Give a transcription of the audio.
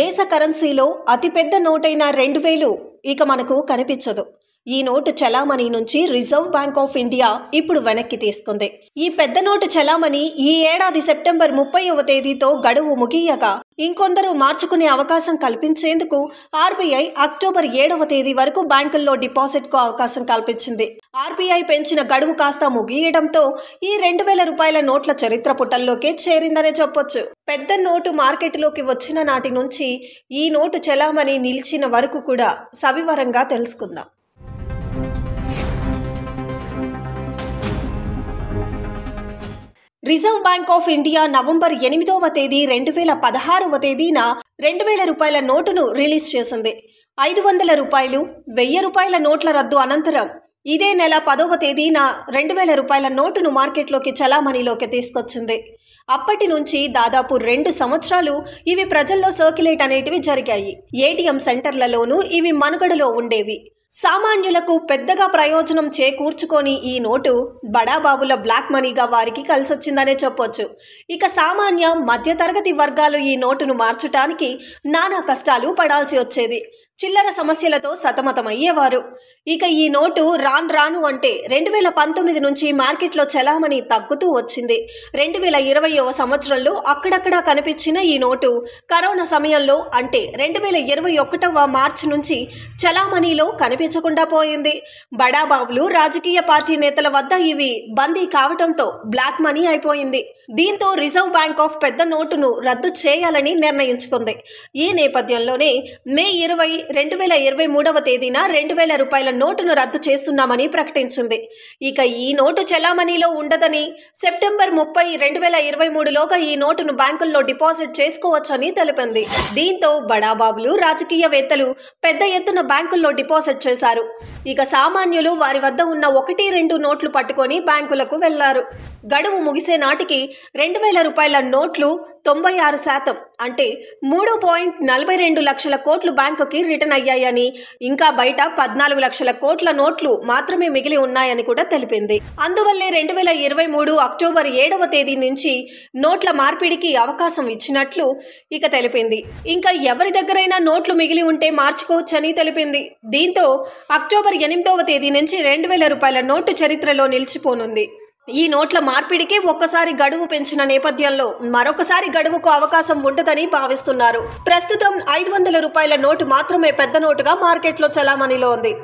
దేశ కరెన్సీలో అతిపెద్ద నోటైన రెండు వేలు ఇక మనకు కనిపించదు ఈ నోటు చలామణి నుంచి రిజర్వ్ బ్యాంక్ ఆఫ్ ఇండియా ఇప్పుడు వెనక్కి తీసుకుంది ఈ పెద్ద నోటు చలామణి ఈ ఏడాది సెప్టెంబర్ ముప్పైవ తేదీతో గడువు ముగియగా ఇంకొందరు మార్చుకునే అవకాశం కల్పించేందుకు ఆర్బీఐ అక్టోబర్ ఏడవ తేదీ వరకు బ్యాంకుల్లో డిపాజిట్కు అవకాశం కల్పించింది ఆర్బీఐ పెంచిన గడువు కాస్త ముగియడంతో ఈ రెండు వేల రూపాయల నోట్ల చరిత్ర పుటల్లోకే చేరిందనే చెప్పొచ్చు పెద్ద నోటు మార్కెట్లోకి వచ్చిన నాటి నుంచి ఈ నోటు చలామణి నిలిచిన వరకు కూడా సవివరంగా తెలుసుకుందాం reserve bank of India November ఎనిమిదవ తేదీ రెండు వేల పదహారవ తేదీన రెండు వేల రూపాయల నోటును రిలీజ్ చేసింది ఐదు వందల రూపాయలు వెయ్యి రూపాయల నోట్ల రద్దు అనంతరం ఇదే నెల పదవ తేదీన రెండు వేల రూపాయల నోటును మార్కెట్లోకి చలామణిలోకి తీసుకొచ్చింది అప్పటి నుంచి దాదాపు రెండు సంవత్సరాలు ఇవి ప్రజల్లో సర్క్యులేట్ అనేటివి జరిగాయి ఏటీఎం సెంటర్లలోనూ ఇవి మనుగడలో ఉండేవి సామాన్యులకు పెద్దగా ప్రయోజనం చేకూర్చుకొని ఈ నోటు బడాబాబుల బ్లాక్ మనీగా వారికి కలిసొచ్చిందనే చెప్పొచ్చు ఇక సామాన్య మధ్యతరగతి వర్గాలు ఈ నోటును మార్చటానికి నానా కష్టాలు పడాల్సి వచ్చేది చిల్లర సమస్యలతో సతమతమయ్యేవారు ఇక ఈ నోటు రాను రాను అంటే రెండు వేల పంతొమ్మిది నుంచి మార్కెట్లో చలామణి తగ్గుతూ వచ్చింది రెండు వేల ఇరవయవ సంవత్సరంలో అక్కడక్కడా కనిపించిన ఈ నోటు కరోనా సమయంలో అంటే రెండు వేల ఇరవై ఒకటవ మార్చి నుంచి చలామణిలో కనిపి కనిపించకుండా పోయింది బడాబాబులు రాజకీయ పార్టీ నేతల వద్ద ఇవి బందీ కావడంతో బ్లాక్ మనీ అయిపోయింది దీంతో రిజర్వ్ బ్యాంక్ ఆఫ్ పెద్ద నోటును రద్దు చేయాలని నిర్ణయించుకుంది ఈ నేపథ్యంలోనే మే ఇరవై రెండు వేల ఇరవై మూడవ తేదీన రెండు వేల రూపాయల నోటును రద్దు చేస్తున్నామని ప్రకటించింది ఇక ఈ నోటు చెలామణిలో ఉండదని సెప్టెంబర్ ముప్పై రెండు వేల ఇరవై మూడులోగా ఈ నోటును బ్యాంకుల్లో డిపాజిట్ చేసుకోవచ్చని తెలిపింది దీంతో బడాబాబులు రాజకీయవేత్తలు పెద్ద ఎత్తున బ్యాంకుల్లో డిపాజిట్ చేశారు ఇక సామాన్యులు వారి వద్ద ఉన్న ఒకటి రెండు నోట్లు పట్టుకొని బ్యాంకులకు వెళ్లారు గడువు ముగిసే నాటికి రెండు వేల రూపాయల నోట్లు తొంభై ఆరు శాతం అంటే మూడు పాయింట్ నలభై రెండు లక్షల కోట్లు బ్యాంకుకి రిటర్న్ అయ్యాయని ఇంకా బయట పద్నాలుగు లక్షల కోట్ల నోట్లు మాత్రమే మిగిలి ఉన్నాయని కూడా తెలిపింది అందువల్లే రెండు వేల ఇరవై మూడు అక్టోబర్ ఏడవ తేదీ నుంచి నోట్ల మార్పిడికి అవకాశం ఇచ్చినట్లు ఇక తెలిపింది ఇంకా ఎవరి దగ్గరైనా నోట్లు మిగిలి ఉంటే మార్చుకోవచ్చని తెలిపింది దీంతో అక్టోబర్ ఎనిమిదవ తేదీ నుంచి రెండు వేల రూపాయల నోటు చరిత్రలో నిలిచిపోనుంది ఈ నోట్ల మార్పిడికే ఒక్కసారి గడువు పెంచిన నేపథ్యంలో మరొకసారి గడువుకు అవకాశం ఉంటుందని భావిస్తున్నారు ప్రస్తుతం ఐదు వందల రూపాయల నోటు మాత్రమే పెద్ద నోటుగా మార్కెట్లో చలామణిలో ఉంది